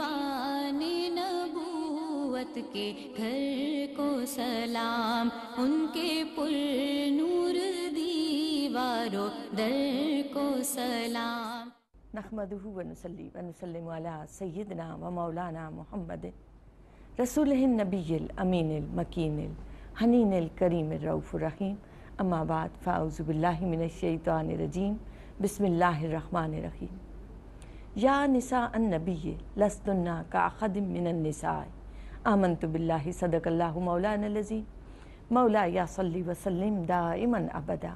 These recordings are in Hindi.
दीवान नबूवत के घर को सलाम उनके पुल नूर दीवारों दर को सलाम नहमद वनसलम सैदना व मौलाना मोहम्मद रसूल नबील अमीन मकीन हनीन करीम रऊफ़रहीम अम्माबाद फ़ाउज़बिल्लिमिनशैतवानरजीम बसमिल्लर रहीम या निसा अन नबी लस्तुन्ना का खदम मिनसा आमन तो बिल्ला सदकल्ला मौलान लजीम मौला या सली वसलम इमन अबदा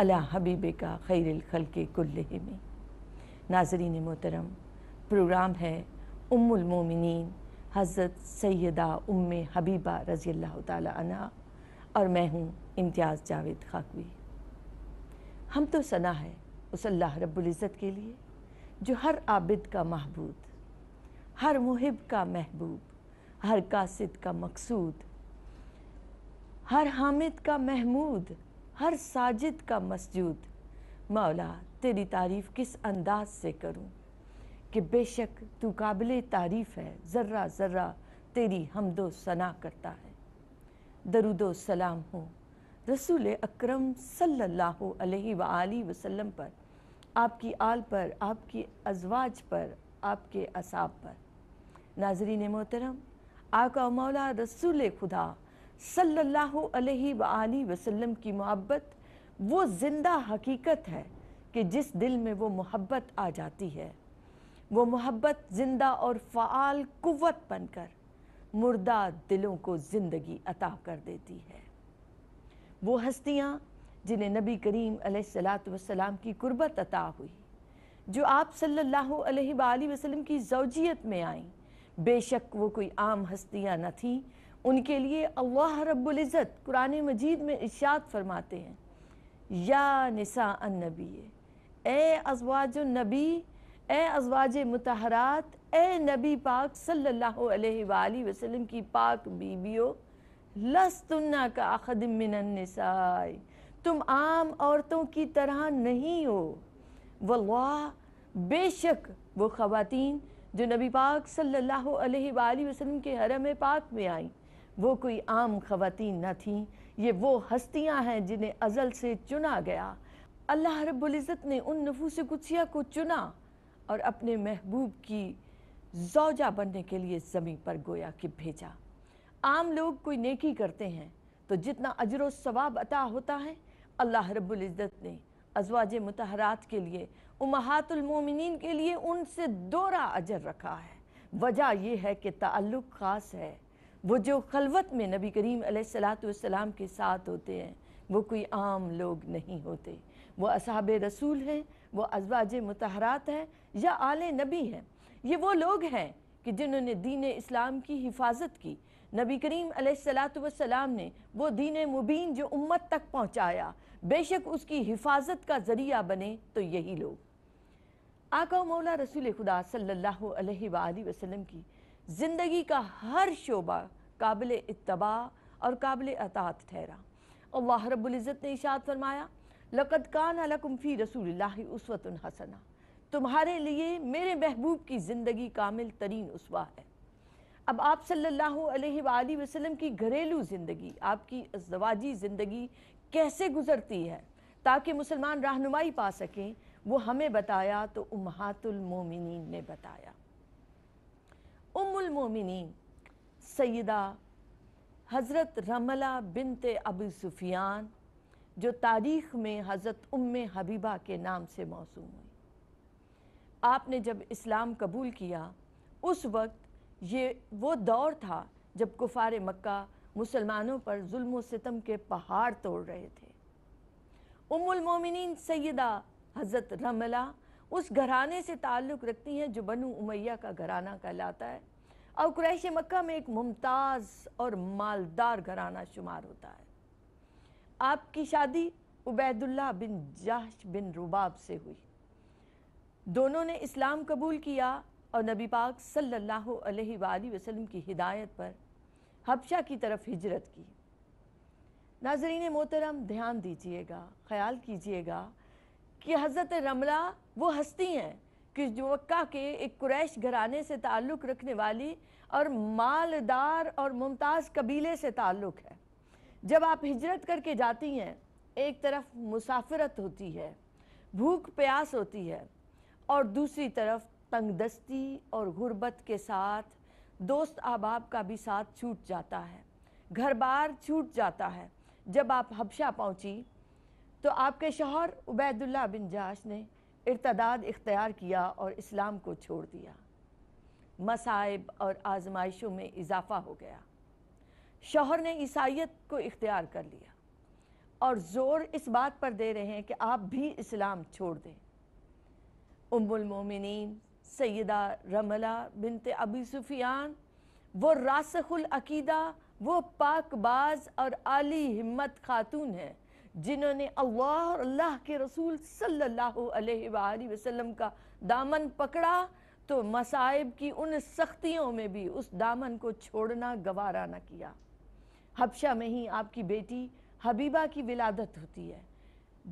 अला हबीब का खैर के कुल में नाजरीन मोहतरम प्रोग्राम है उम्मिन हज़रत सैदा उम हबीबा रज़ी अल्लाह तना और मैं हूँ इम्तियाज़ जावेद खाकवी हम तो सना है उस अल्लाह रब्बुल्ज़त के लिए जो हर आबिद का महबूद हर मुहिब का महबूब हर कासिद का मकसूद हर हामिद का महमूद हर साजिद का मसजूद मौला तेरी तारीफ़ किस अंदाज से करूं कि बेशक तू काबिल तारीफ़ है ज़र्रा ज़र्रा तेरी हमदो सना करता है दरुदो सलाम हो रसूल अकरम सल्लल्लाहु अलैहि वसल्लम पर आपकी आल पर आपकी अजवाज पर आपके असाब पर नाजरीन मोहतरम आका मौला रसूल खुदा सल्लल्लाहु अलैहि सल्ला वसल्लम की मोहब्बत वो ज़िंदा हकीकत है कि जिस दिल में वो मोहब्बत आ जाती है वो मोहब्बत ज़िंदा और फ़ाल कुत बनकर मुर्दा दिलों को ज़िंदगी अता कर देती है वो हस्तियाँ जिन्हें नबी करीम सलाम की कुर्बत अता हुई जो आप सल्लल्लाहु अलैहि वसल्लम की जवजियत में आईं बेशक वो कोई आम हस्तियाँ न थीं उनके लिए अल्लाह रब्ज़त कुरान मजीद में इशात फरमाते हैं या निसा अन नबी ए अजवाज नबी ए अजवाज मतहरात ए नबी पाक सल्लल्लाहु अलैहि वसल्लम की पाक बीबियो लस्तुन्ना का अखदमिनसाई तुम आम औरतों की तरह नहीं हो वल्लाह बेशक वो ख़वातीन जो नबी पाक सल्लल्लाहु अलैहि वसल्लम के हरम पाक में आईं वो कोई आम ख़वातीन न थीं ये वो हस्तियां हैं जिन्हें अज़ल से चुना गया अल्लाह रबुल्जत ने उन नफूस कुदसिया को चुना और अपने महबूब की जौजा बनने के लिए ज़मीन पर गोया कि भेजा आम लोग कोई नेकी करते हैं तो जितना अजर सवाब अता होता है अल्लाह रबुल्ज़त ने अजवाज मतहरात के लिए उमहातुलमोमिन के लिए उनसे दोरा अजर रखा है वजह यह है कि ताल्लुक़ ख़ास है वो जो खलवत में नबी करीम सलाम के साथ होते हैं वो कोई आम लोग नहीं होते वो असहाब रसूल हैं वो अजवाज मतहरात हैं या आले नबी हैं ये वो लोग हैं कि जिन्होंने दीन इस्लाम की हिफाजत की नबी करीम सलाम ने वो दीन मुबीन जो उम्मत तक पहुँचाया बेशक उसकी हिफाजत का ज़रिया बने तो यही लोग आका मौला रसूल खुदा सल्लल्लाहु अलैहि वसल्लम की ज़िंदगी का हर शोबा काबिल इतबा और काबिल अतात ठहरा अल्लाह रबुल्ज़त ने इशाद फरमाया लकद कान अलकुमफ़ी रसूल उसवत हसना तुम्हारे लिए मेरे महबूब की ज़िंदगी कामिल तरीन उसवा है अब आप सल्लल्लाहु अलैहि वसल्लम की घरेलू ज़िंदगी आपकी अजवाजी ज़िंदगी कैसे गुजरती है ताकि मुसलमान रहनुमाई पा सकें वो हमें बताया तो उमहातुलमोमिन ने बताया उमुलमोमिन सदा हज़रत रमला बिनते अबू सुफियान जो तारीख़ में हज़रत उम हबीबा के नाम से मौसू हुई आपने जब इस्लाम कबूल किया उस वक्त ये वो दौर था जब कुफार मक्का मुसलमानों पर जुल्म सितम के पहाड़ तोड़ रहे थे उमुल मोमिनीन सैदा हज़रत रमला उस घराने से ताल्लुक़ रखती हैं जो बनु उमैया का घराना कहलाता है और क्रैश मक्का में एक मुमताज़ और मालदार घराना शुमार होता है आपकी शादी उबैदुल्ला बिन जाश बिन रुबाब से हुई दोनों ने इस्लाम कबूल किया और नबी पाक सल्लल्लाहु अलैहि वसल्लम की हिदायत पर हबशा की तरफ हिजरत की नाजरीन मोहतरम ध्यान दीजिएगा ख्याल कीजिएगा कि हज़रत रमला वो हस्ती हैं कि जो मक्का के एक कुरैश घराने से ताल्लुक़ रखने वाली और मालदार और मुमताज़ कबीले से ताल्लुक़ है जब आप हिजरत करके जाती हैं एक तरफ मुसाफरत होती है भूख प्यास होती है और दूसरी तरफ तंगदस्ती और गुर्बत के साथ दोस्त अहबाब का भी साथ छूट जाता है घर बार छूट जाता है जब आप हबशा पहुंची तो आपके शोहर उबैदुल्ला बिन जाश ने इर्तदाद इख्तियार किया और इस्लाम को छोड़ दिया मसाइब और आजमाइशों में इजाफा हो गया शोहर ने ईसाइत को इख्तियार कर लिया और ज़ोर इस बात पर दे रहे हैं कि आप भी इस्लाम छोड़ दें उमुलमोमिन सैदा रमला बिनते अबी सुफियान वो रासखुल अकीदा वो पाकबाज और आली हिम्मत खातून हैं जिन्होंने अल्लाह और अल्लाह के रसूल सल्लल्लाहु अलैहि वसल्लम का दामन पकड़ा तो मसाइब की उन सख्तियों में भी उस दामन को छोड़ना गवारा न किया हबशा में ही आपकी बेटी हबीबा की विलादत होती है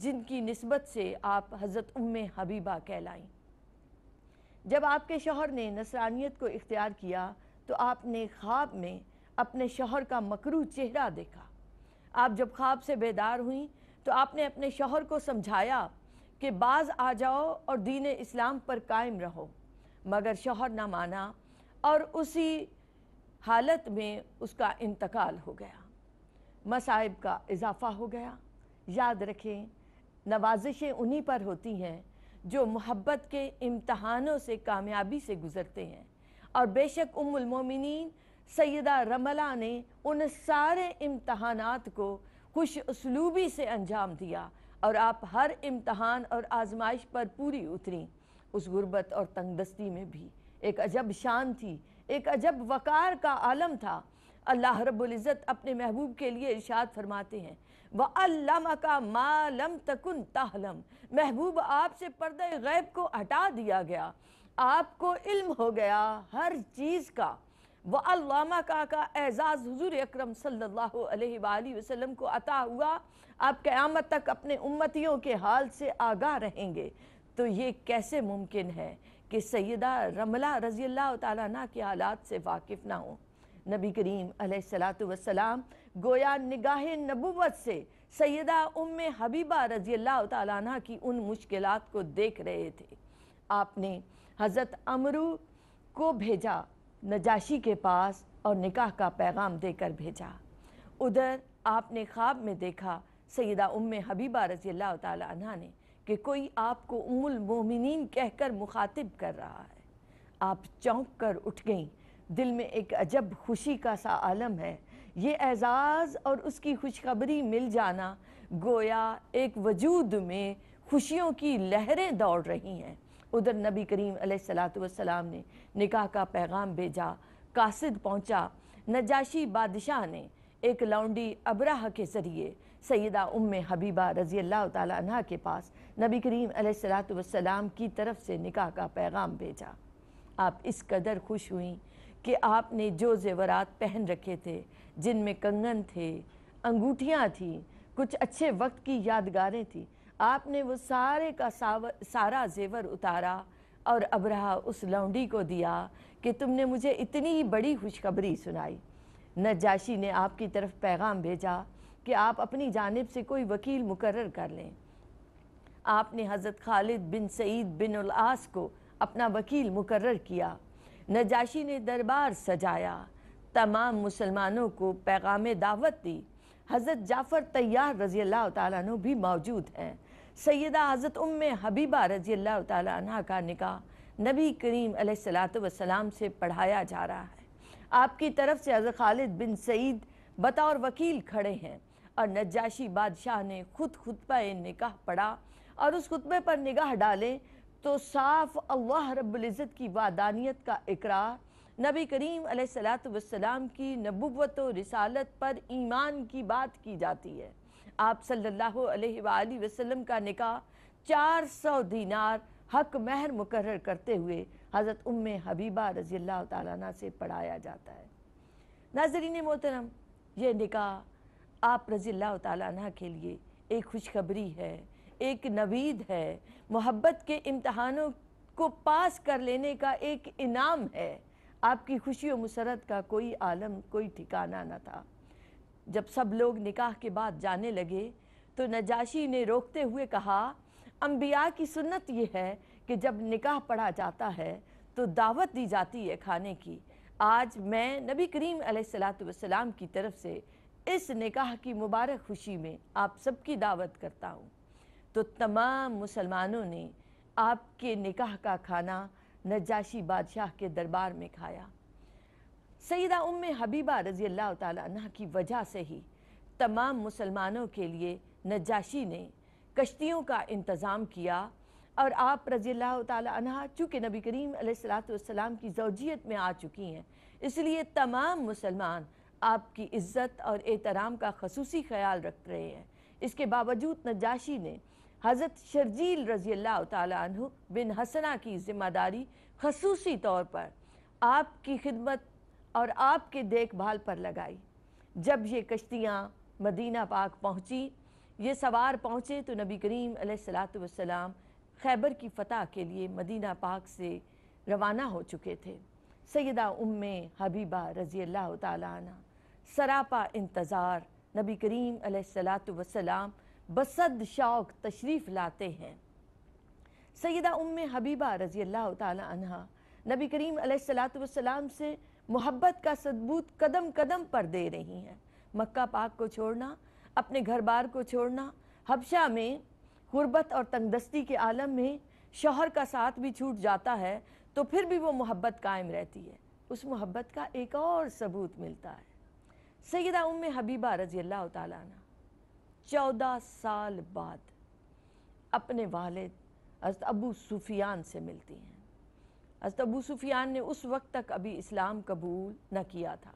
जिनकी नस्बत से आप हज़रत उम्मे हबीबा कहलाईं जब आपके शोहर ने नसरानियत को इख्तियार किया तो आपने ख्वाब में अपने शोहर का मकरू चेहरा देखा आप जब ख्वाब से बेदार हुई तो आपने अपने शोहर को समझाया कि बाज आ जाओ और दीन इस्लाम पर कायम रहो मगर शोहर ना माना और उसी हालत में उसका इंतकाल हो गया मसाइब का इजाफा हो गया याद रखें नवाजिशें उन्हीं पर होती हैं जो मोहब्बत के इम्तहानों से कामयाबी से गुज़रते हैं और बेशक उमुलमोमिन सैदा रमला ने उन सारे इम्तहानात को खुश उसलूबी से अंजाम दिया और आप हर इम्तहान और आजमाइश पर पूरी उतरी उस गुर्बत और तंगदस्ती में भी एक अजब शान थी एक अजब वकार का आलम था अल्लाह रब्ज़त अपने महबूब के लिए इर्शाद फरमाते हैं वल्लम का मालम तकन तालम महबूब आपसे पर्द गैब को हटा दिया गया आपको इल्म हो गया हर चीज़ का अल्लामा का का एज़ाज़ हजूर अक्रम सल्लल्लाहु अलैहि वसल्लम को अता हुआ आप क़यामत तक अपने उम्मतियों के हाल से आगाह रहेंगे तो ये कैसे मुमकिन है कि सैदा रमला रज़ी अल्लाह ताली के हालात से वाकिफ़ ना हों नबी करीम सलाम गोया निगाह नबूवत से सैदा उम हबीबा रजी अल्लाह तह की उन मुश्किल को देख रहे थे आपने हज़रत अमरू को भेजा नजाशी के पास और निकाह का पैगाम देकर भेजा उधर आपने ख्वाब में देखा सैदा उम हबीबा रजी अल्लाह तह ने कि कोई आपको उमुल मोमिन कहकर मुखातिब कर रहा है आप चौंक कर उठ गईं दिल में एक अजब खुशी का सा आलम है ये एजाज़ और उसकी खुशखबरी मिल जाना गोया एक वजूद में खुशियों की लहरें दौड़ रही हैं उधर नबी करीम सलाम ने निकाह का पैगाम भेजा कासिद पहुंचा नजाशी बादशाह ने एक लौंडी अबराह के ज़रिए सैदा उम हबीबा रज़ी अल्लाह तह के पास नबी करीम सलाम की तरफ से निकाह का पैगाम भेजा आप इस कदर खुश हुई कि आपने जो जेवरात पहन रखे थे जिनमें कंगन थे अंगूठियाँ थीं कुछ अच्छे वक्त की यादगारें थीं आपने वो सारे का सावर सारा जेवर उतारा और अबरा उस लौंडी को दिया कि तुमने मुझे इतनी ही बड़ी खुशखबरी सुनाई नजाशी ने आपकी तरफ पैगाम भेजा कि आप अपनी जानब से कोई वकील मुकर कर लें आपने हज़रत खालिद बिन सईद बिन उल आस को अपना वकील मुकर किया नजाशी ने दरबार सजाया तमाम मुसलमानों को पैगाम दावत दी हज़रत जाफ़र तैयार रज़ी अल्लाह तु भी मौजूद हैं सैदा हज़रत उम हबीबा रज़ी अल्लाह तह का निकाह नबी करीम सलाम से पढ़ाया जा रहा है आपकी तरफ से हज़रत खालिद बिन सईद बतौर वकील खड़े हैं और नजाशी बादशाह ने खुद खुतबा निकाह पढ़ा और उस खुतबे पर निगाह डालें तो साफ अल्लाह रब्ज़त की वादानियत का इकरार नबी करीम सलाम की नबुवत रसालत रिसालत पर ईमान की बात की जाती है आप सल्लल्लाहु अलैहि वसल्लम का निकाह सौ दीनार हक महर मुकर करते हुए हज़रत उम हबीबा रज़ी अल्लाह ताला से पढ़ाया जाता है नाजरीन मोहतरम ये निकाह आप रज़ी अल्लाह ताला के लिए एक खुशखबरी है एक नवीद है मोहब्बत के इम्तहानों को पास कर लेने का एक इनाम है आपकी खुशी और मुसरत का कोई आलम कोई ठिकाना न था जब सब लोग निकाह के बाद जाने लगे तो नजाशी ने रोकते हुए कहा अम्बिया की सुन्नत यह है कि जब निकाह पढ़ा जाता है तो दावत दी जाती है खाने की आज मैं नबी करीम सलाम की तरफ से इस निकाह की मुबारक खुशी में आप सबकी दावत करता हूँ तो तमाम मुसलमानों ने आपके निकाह का खाना नजाशी बादशाह के दरबार में खाया सईदा उम हबीबा रज़ी अल्लाह तह की वजह से ही तमाम मुसलमानों के लिए नजाशी ने कश्तियों का इंतज़ाम किया और आप रज़ी अल्लाह तह चूँकि नबी करीम सलाम की जोजियत में आ चुकी हैं इसलिए तमाम मुसलमान आपकी इज़्ज़त और एहतराम का खसूसी ख्याल रख रहे हैं इसके बावजूद नजाशी ने हज़रत शर्जील रजी अल्लाह तु बिन हसना की ज़िम्मेदारी खसूसी तौर पर आपकी खिदमत और आपके देखभाल पर लगाई जब ये कश्तियाँ मदीना पाक पहुँची ये सवार पहुँचे तो नबी करीम सलाम खैबर की फ़तह के लिए मदीना पाक से रवाना हो चुके थे सैदा उम हबीबा रजी अल्लाह तरापा इंतज़ार नबी करीम सलाम बसद शौक तशरीफ़ लाते हैं सैदा उम हबीबा रज़ी अल्लाह तहा नबी करीम सलाम से मोहब्बत का सबूत कदम कदम पर दे रही हैं मक्का पाक को छोड़ना अपने घर बार को छोड़ना हबशा में गुरबत और तंगदस्ती के आलम में शोहर का साथ भी छूट जाता है तो फिर भी वो मोहब्बत कायम रहती है उस मोहब्बत का एक और सबूत मिलता है सैदा उम हबीबा रजी अल्लाह ताला चौदह साल बाद अपने वालद हजरत अबू सुफियान से मिलती हैं हजरत अबू सुफियान ने उस वक्त तक अभी इस्लाम कबूल न किया था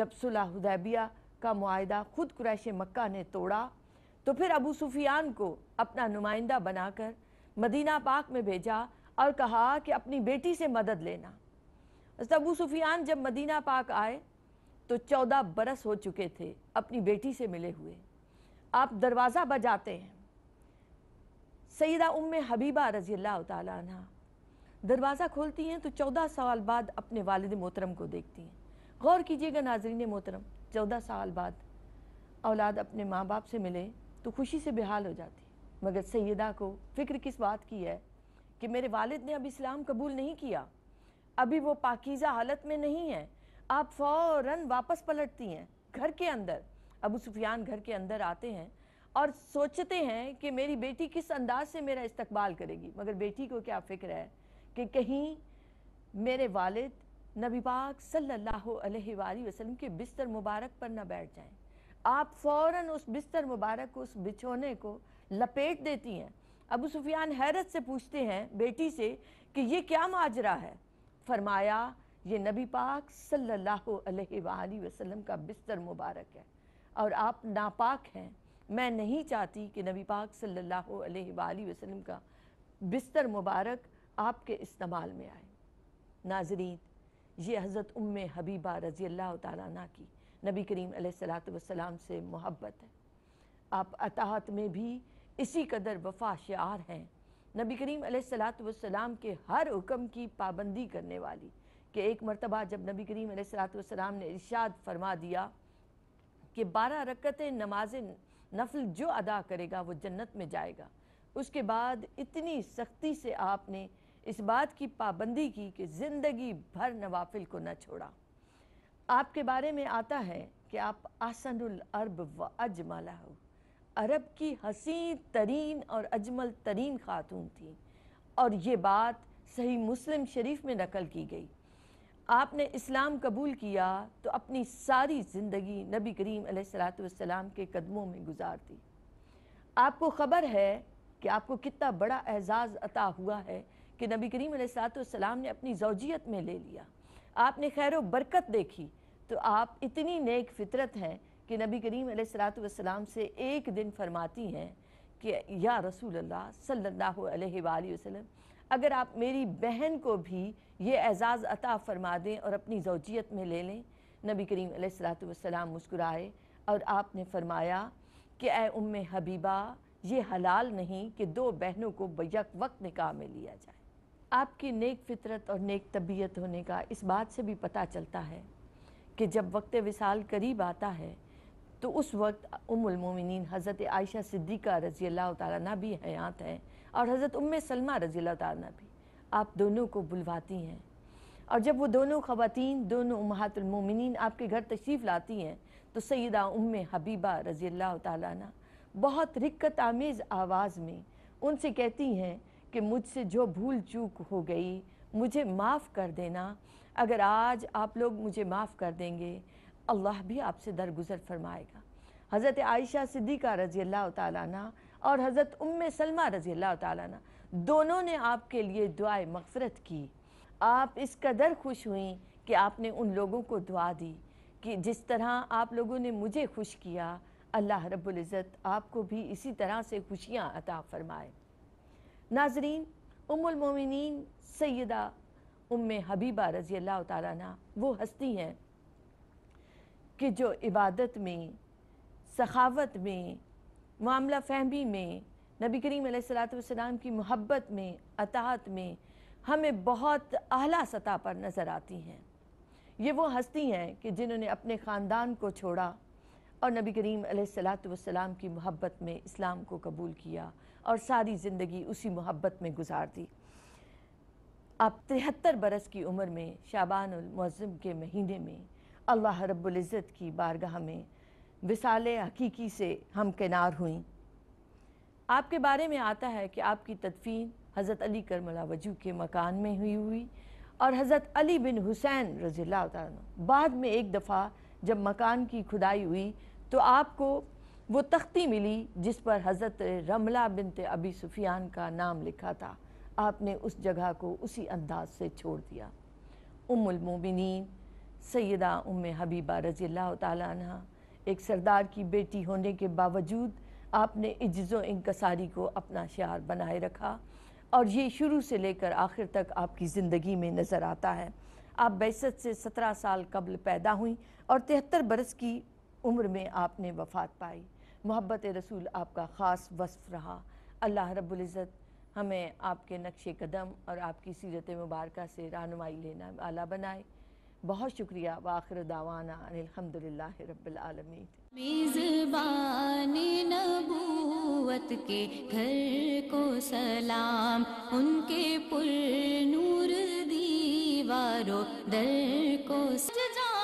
जब सुलह हुदैबिया का माहा ख़ुद क्रैश मक्का ने तोड़ा तो फिर अबू सुफियान को अपना नुमाइंदा बनाकर मदीना पाक में भेजा और कहा कि अपनी बेटी से मदद लेना हजरत अबू सुफियान जब मदीना पाक आए तो चौदह बरस हो चुके थे अपनी बेटी से मिले हुए आप दरवाज़ा बजाते हैं सईदा उम हबीबा रजी अल्लाह तह दरवाज़ा खोलती हैं तो चौदह साल बाद अपने वालद मोहतरम को देखती हैं गौर कीजिएगा नाजरीन मोहतरम चौदह साल बाद औलाद अपने माँ बाप से मिले तो खुशी से बेहाल हो जाती मगर सैदा को फ़िक्र किस बात की है कि मेरे वालिद ने अब इस्लाम कबूल नहीं किया अभी वो पाकिज़ा हालत में नहीं है आप फ़ौर वापस पलटती हैं घर के अंदर अबू सुफियान घर के अंदर आते हैं और सोचते हैं कि मेरी बेटी किस अंदाज से मेरा इस्तकबाल करेगी मगर बेटी को क्या फ़िक्र है कि कहीं मेरे वालिद नबी पाक सल्लल्लाहु अलैहि वसल्लम के बिस्तर मुबारक पर ना बैठ जाएं आप फ़ौर उस बिस्तर मुबारक को उस बिछोने को लपेट देती हैं अबू सुफियान हैरत से पूछते हैं बेटी से कि ये क्या माजरा है फरमाया ये नबी पाक सल्लल्लाहु अलैहि वसल्लम का बिस्तर मुबारक है और आप नापाक हैं मैं नहीं चाहती कि नबी पाक सल्लल्लाहु अलैहि वसल्लम का बिस्तर मुबारक आपके इस्तेमाल में आए नाजरीन ये हज़रत उम हबीबा रज़ी अल्लाह तारा की नबी करीम सलाम से मोहब्बत है आप अतात में भी इसी कदर वफा शार हैं नबी करीम सलात वसलाम के हर हुक्म की पाबंदी करने वाली कि एक मरतबा जब नबी करीम वसलाम ने इर्शाद फरमा दिया कि बारह रकतें नमाज नफल जो अदा करेगा वो जन्नत में जाएगा उसके बाद इतनी सख्ती से आपने इस बात की पाबंदी की कि ज़िंदगी भर नवाफिल को न छोड़ा आपके बारे में आता है कि आप आसनुल अरब व अजमला हो अरब की हसीन तरीन और अजमल तरीन खातून थी और ये बात सही मुस्लिम शरीफ में नकल की गई आपने इस्लाम कबूल किया तो अपनी सारी ज़िंदगी नबी करीम सलाम के कदमों में गुजार दी आपको ख़बर है कि आपको कितना बड़ा एजाज़ अता हुआ है कि नबी करीम सलाम ने अपनी जोजियत में ले लिया आपने खैर बरकत देखी तो आप इतनी नेक फितरत हैं कि नबी करीम सलाम से एक दिन फरमाती हैं कि या रसूल सल्ला वसम अगर आप मेरी बहन को भी ये एज़ाज़ अता फरमा दें और अपनी जोजियत में ले लें नबी करीम सलाम मुस्कुराए और आपने फरमाया कि ए उम हबीबा ये हलाल नहीं कि दो बहनों को बक वक्त निकाह में लिया जाए आपकी नेक फितरत और नेक तबीयत होने का इस बात से भी पता चलता है कि जब वक्त विसाल करीब आता है तो उस वक्त उमुलमिन हज़रत आयशा सिद्दीक़ा रज़ी अल्लाह तारा भी हयात हैं और हज़रत उम सलमा रज़ी अल्लाह तारा भी आप दोनों को बुलवाती हैं और जब वो दोनों ख़वातीन दोनों महातमिन आपके घर तशरीफ़ लाती हैं तो सैदा उम हबीबा रज़ी अल्लाह ताली बहुत रिक्कत आमेज़ आवाज़ में उनसे कहती हैं कि मुझसे जो भूल चूक हो गई मुझे माफ़ कर देना अगर आज आप लोग मुझे माफ़ कर देंगे अल्लाह भी आपसे दरगुजर फरमाएगा हज़रत आयशा सिद्दीक़ा रज़ी अल्लाह ताली और हज़रत उम सलमा रज़ी अल्लाह ताली दोनों ने आपके लिए दुआ मफ़रत की आप इस कदर खुश हुई कि आपने उन लोगों को दुआ दी कि जिस तरह आप लोगों ने मुझे खुश किया अल्लाह रब्ज़त आपको भी इसी तरह से खुशियाँ अता फ़रमाए नाजरीन उमुलमिन सैदा उम हबीबा रज़ी अल्लाह तारा वो हस्ती हैं कि जो इबादत में सखावत में मामला फहमी में नबी करीम सलाम की मोहब्बत में अतात में हमें बहुत अहला सतह पर नज़र आती हैं ये वो हस्ती हैं कि जिन्होंने अपने ख़ानदान को छोड़ा और नबी करीम सलाम की मोहब्बत में इस्लाम को कबूल किया और सारी ज़िंदगी उसी मोहब्बत में गुजार दी आप तिहत्तर बरस की उम्र में शाबानमज़म के महीने में अल्लाह रब्ज़त की बारगाह में विसाल हकीकी से हम किनार हुई आपके बारे में आता है कि आपकी तदफीन हज़रत अली करमला वजू के मकान में हुई हुई और हज़रत अली बिन हुसैन रज़ी बाद में एक दफ़ा जब मकान की खुदाई हुई तो आपको वो तख्ती मिली जिस पर हज़रत रमला बिन अबी सुफियान का नाम लिखा था आपने उस जगह को उसी अंदाज से छोड़ दिया उमुलमोमिन सैदा उम हबीबा रज़ी तह एक सरदार की बेटी होने के बावजूद आपने इज्जो इंकसारी को अपना शार बनाए रखा और ये शुरू से लेकर आखिर तक आपकी ज़िंदगी में नज़र आता है आप बैसत से सत्रह साल कबल पैदा हुई और तिहत्तर बरस की उम्र में आपने वफात पाई मोहब्बत रसूल आपका ख़ास वस्फ रहा अल्लाह रबुल्जत हमें आपके नक्श कदम और आपकी सीरत मुबारक से रानुमाई लेना आला बनाए बहुत शुक्रिया वाखिर दावाना अनिलहमदिल्ला रबालमी मेजबान नबूवत के घर को सलाम उनके पुर नूर दीवारों दर को सजा